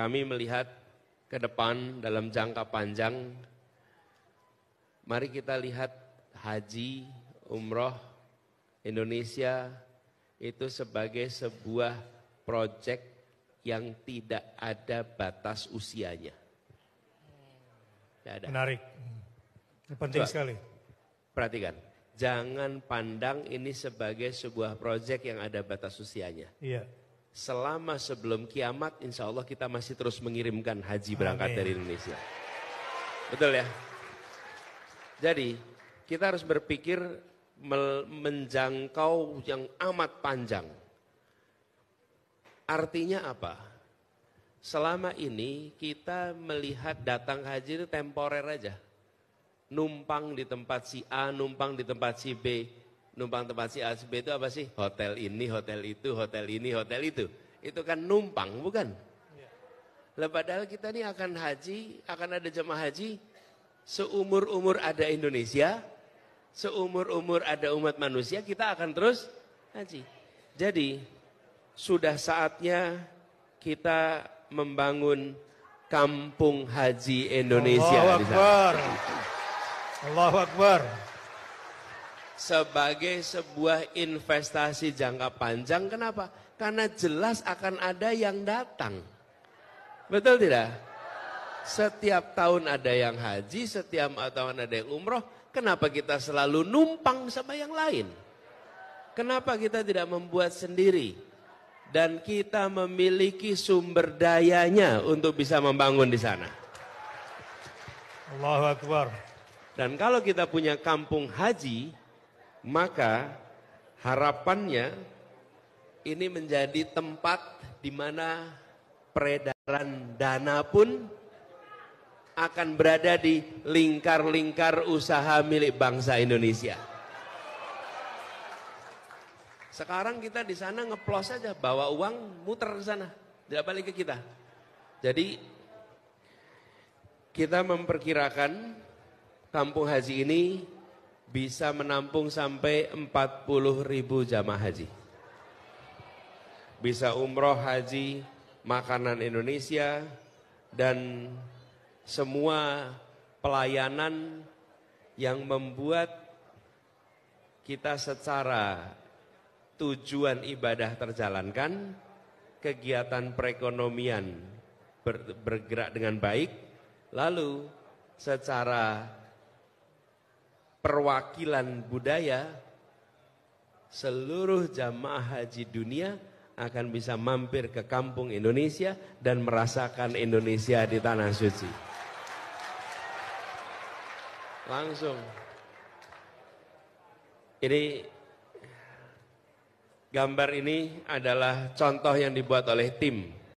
kami melihat ke depan dalam jangka panjang, mari kita lihat haji, umroh, Indonesia itu sebagai sebuah proyek yang tidak ada batas usianya. ada. Menarik. Ini penting Coba, sekali. Perhatikan, jangan pandang ini sebagai sebuah proyek yang ada batas usianya. Iya selama sebelum kiamat insya Allah kita masih terus mengirimkan haji berangkat Amin. dari Indonesia. Betul ya? Jadi kita harus berpikir menjangkau yang amat panjang. Artinya apa? Selama ini kita melihat datang haji itu temporer aja. Numpang di tempat si A, numpang di tempat si B numpang tempat si A, si B itu apa sih? Hotel ini, hotel itu, hotel ini, hotel itu. Itu kan numpang, bukan? Iya. Lah padahal kita ini akan haji, akan ada jemaah haji seumur-umur ada Indonesia, seumur-umur ada umat manusia, kita akan terus haji. Jadi sudah saatnya kita membangun kampung haji Indonesia. Allahu Akbar. Allahu Akbar sebagai sebuah investasi jangka panjang. Kenapa? Karena jelas akan ada yang datang. Betul tidak? Setiap tahun ada yang haji, setiap tahun ada yang umroh. Kenapa kita selalu numpang sama yang lain? Kenapa kita tidak membuat sendiri? Dan kita memiliki sumber dayanya untuk bisa membangun di sana. Allahu Akbar. Dan kalau kita punya kampung haji, maka harapannya ini menjadi tempat di mana peredaran dana pun akan berada di lingkar-lingkar usaha milik bangsa Indonesia. Sekarang kita di sana ngeplos saja, bawa uang muter ke sana, tidak balik ke kita. Jadi kita memperkirakan kampung haji ini bisa menampung sampai 40 ribu jamaah haji. Bisa umroh haji, makanan Indonesia, dan semua pelayanan yang membuat kita secara tujuan ibadah terjalankan, kegiatan perekonomian bergerak dengan baik, lalu secara perwakilan budaya seluruh jamaah haji dunia akan bisa mampir ke kampung Indonesia dan merasakan Indonesia di tanah suci. Langsung. Ini gambar ini adalah contoh yang dibuat oleh tim